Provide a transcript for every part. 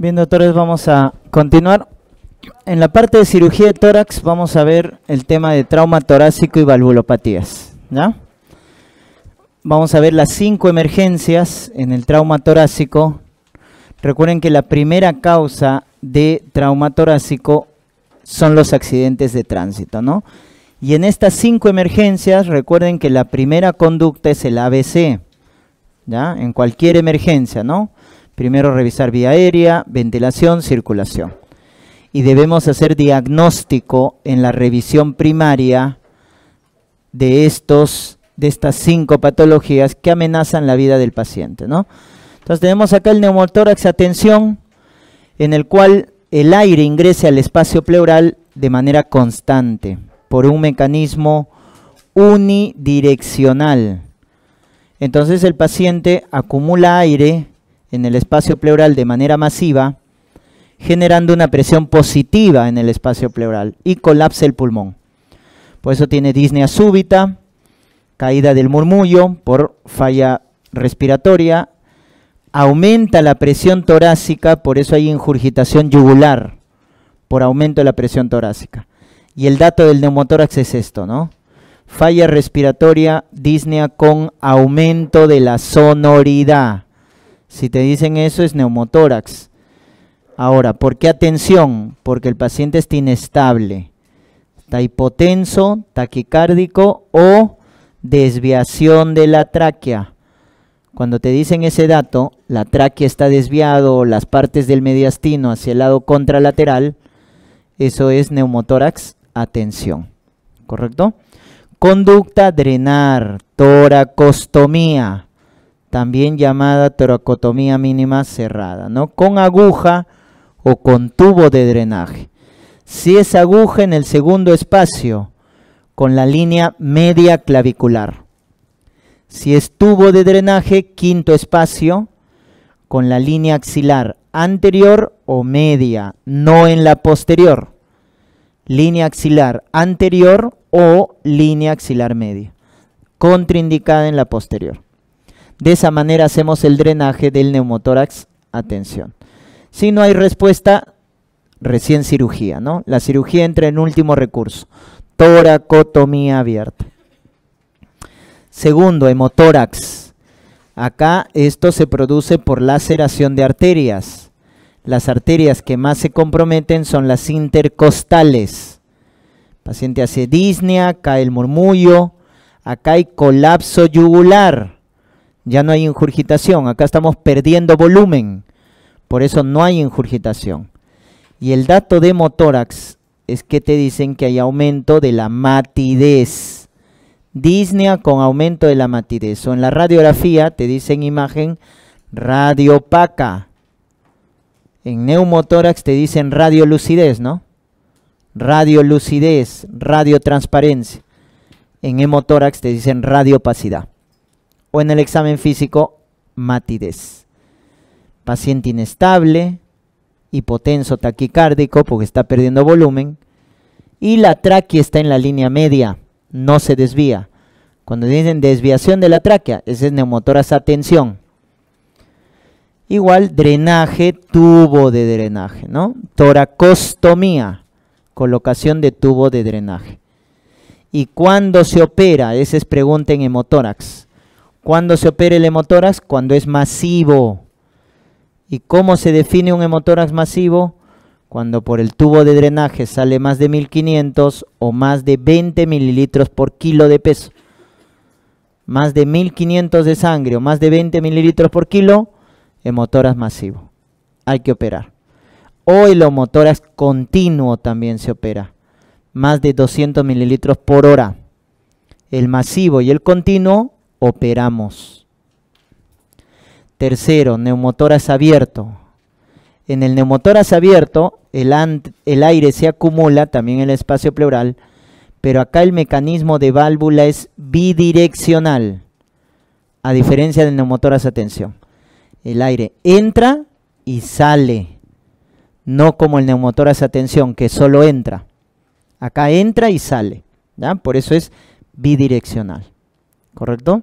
Bien, doctores, vamos a continuar. En la parte de cirugía de tórax vamos a ver el tema de trauma torácico y valvulopatías. ¿ya? Vamos a ver las cinco emergencias en el trauma torácico. Recuerden que la primera causa de trauma torácico son los accidentes de tránsito, ¿no? Y en estas cinco emergencias, recuerden que la primera conducta es el ABC, ¿ya? En cualquier emergencia, ¿no? Primero revisar vía aérea, ventilación, circulación. Y debemos hacer diagnóstico en la revisión primaria de, estos, de estas cinco patologías que amenazan la vida del paciente. ¿no? Entonces tenemos acá el neumotórax atención, tensión, en el cual el aire ingrese al espacio pleural de manera constante por un mecanismo unidireccional. Entonces el paciente acumula aire en el espacio pleural de manera masiva, generando una presión positiva en el espacio pleural y colapsa el pulmón. Por eso tiene disnea súbita, caída del murmullo por falla respiratoria, aumenta la presión torácica, por eso hay injurgitación yugular por aumento de la presión torácica. Y el dato del neumotórax es esto, ¿no? Falla respiratoria, disnea con aumento de la sonoridad. Si te dicen eso es neumotórax. Ahora, ¿por qué atención? Porque el paciente está inestable. Está hipotenso, taquicárdico o desviación de la tráquea. Cuando te dicen ese dato, la tráquea está desviado, las partes del mediastino hacia el lado contralateral, eso es neumotórax, atención. ¿Correcto? Conducta drenar, toracostomía también llamada toracotomía mínima cerrada, ¿no? Con aguja o con tubo de drenaje. Si es aguja en el segundo espacio, con la línea media clavicular. Si es tubo de drenaje, quinto espacio, con la línea axilar anterior o media, no en la posterior. Línea axilar anterior o línea axilar media, contraindicada en la posterior. De esa manera hacemos el drenaje del neumotórax Atención. Si no hay respuesta, recién cirugía, ¿no? La cirugía entra en último recurso. Toracotomía abierta. Segundo, hemotórax. Acá esto se produce por laceración de arterias. Las arterias que más se comprometen son las intercostales. El paciente hace disnea, cae el murmullo, acá hay colapso yugular ya no hay injurgitación. acá estamos perdiendo volumen, por eso no hay injurgitación. Y el dato de hemotórax es que te dicen que hay aumento de la matidez. Disnea con aumento de la matidez. O en la radiografía te dicen imagen radiopaca. En neumotórax te dicen radiolucidez, ¿no? Radiolucidez, radiotransparencia. En hemotórax te dicen radiopacidad o en el examen físico matidez. Paciente inestable, hipotenso taquicárdico porque está perdiendo volumen y la tráquea está en la línea media, no se desvía. Cuando dicen desviación de la tráquea, ese es neumotórax a tensión. Igual drenaje, tubo de drenaje, ¿no? Toracostomía, colocación de tubo de drenaje. ¿Y cuando se opera? Esa es pregunta en hemotórax. ¿Cuándo se opera el hemotórax? Cuando es masivo. ¿Y cómo se define un hemotórax masivo? Cuando por el tubo de drenaje sale más de 1500 o más de 20 mililitros por kilo de peso. Más de 1500 de sangre o más de 20 mililitros por kilo, hemotórax masivo. Hay que operar. O el hemotórax continuo también se opera. Más de 200 mililitros por hora. El masivo y el continuo operamos. Tercero, neumotoras abierto. En el neumotoras abierto, el, aire se acumula también en el espacio pleural, pero acá el mecanismo de válvula es bidireccional, a diferencia del neumotoras a tensión. El aire entra y sale, no como el neumotoras Atención, que solo entra. Acá entra y sale, ¿ya? por eso es bidireccional. ¿correcto?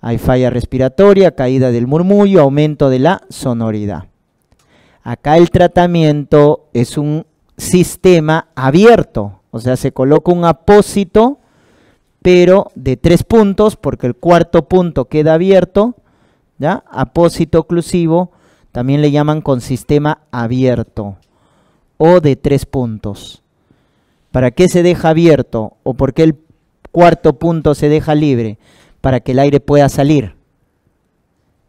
Hay falla respiratoria, caída del murmullo, aumento de la sonoridad. Acá el tratamiento es un sistema abierto, o sea, se coloca un apósito, pero de tres puntos, porque el cuarto punto queda abierto, ¿ya? Apósito oclusivo, también le llaman con sistema abierto o de tres puntos. ¿Para qué se deja abierto o por qué el cuarto punto se deja libre? para que el aire pueda salir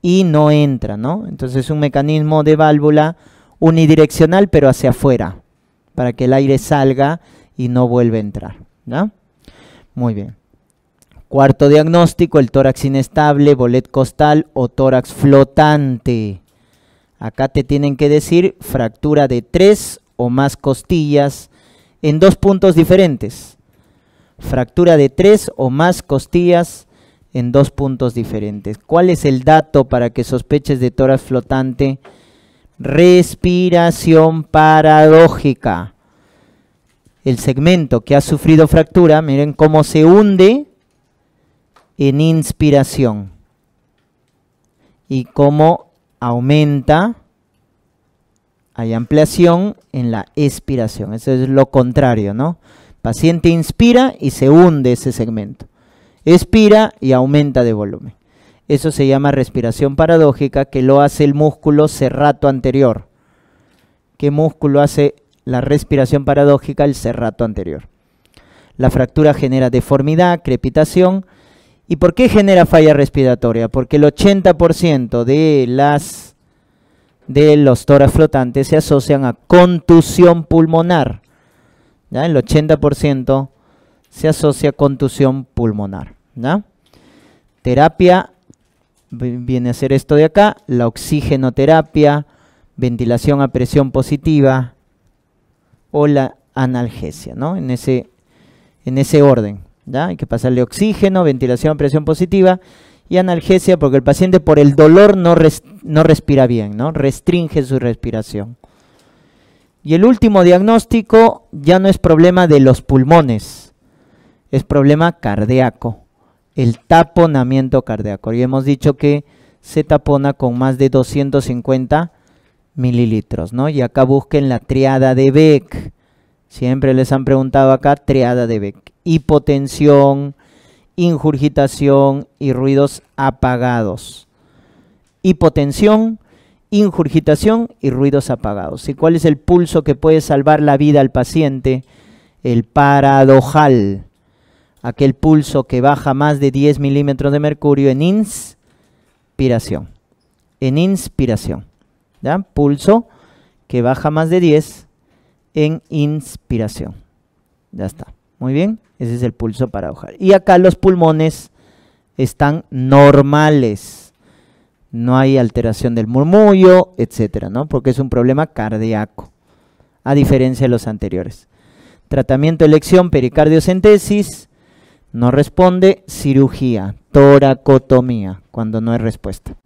y no entra, ¿no? Entonces un mecanismo de válvula unidireccional pero hacia afuera para que el aire salga y no vuelva a entrar, ¿no? Muy bien. Cuarto diagnóstico, el tórax inestable, bolet costal o tórax flotante. Acá te tienen que decir fractura de tres o más costillas en dos puntos diferentes. Fractura de tres o más costillas en dos puntos diferentes. ¿Cuál es el dato para que sospeches de tórax flotante? Respiración paradójica. El segmento que ha sufrido fractura, miren cómo se hunde en inspiración y cómo aumenta hay ampliación en la expiración. Eso es lo contrario, ¿no? Paciente inspira y se hunde ese segmento expira y aumenta de volumen. Eso se llama respiración paradójica que lo hace el músculo serrato anterior. ¿Qué músculo hace la respiración paradójica? El serrato anterior. La fractura genera deformidad, crepitación. ¿Y por qué genera falla respiratoria? Porque el 80% de las de los toras flotantes se asocian a contusión pulmonar. ¿ya? El 80% se asocia a contusión pulmonar. ¿no? Terapia viene a ser esto de acá, la oxigenoterapia, ventilación a presión positiva o la analgesia, ¿no? En ese, en ese orden, Hay que pasarle oxígeno, ventilación a presión positiva y analgesia porque el paciente por el dolor no, no respira bien, ¿no? Restringe su respiración. Y el último diagnóstico ya no es problema de los pulmones, es problema cardíaco, el taponamiento cardíaco. Y hemos dicho que se tapona con más de 250 mililitros, ¿no? Y acá busquen la triada de Beck. Siempre les han preguntado acá, triada de Beck. Hipotensión, injurgitación y ruidos apagados. Hipotensión, injurgitación y ruidos apagados. ¿Y cuál es el pulso que puede salvar la vida al paciente? El paradojal aquel pulso que baja más de 10 milímetros de mercurio en inspiración. En inspiración. Pulso que baja más de 10 en inspiración. Ya está. Muy bien. Ese es el pulso para ojar. Y acá los pulmones están normales. No hay alteración del murmullo, etcétera, ¿no? Porque es un problema cardíaco, a diferencia de los anteriores. Tratamiento, elección, pericardiocentesis, no responde cirugía, toracotomía, cuando no hay respuesta.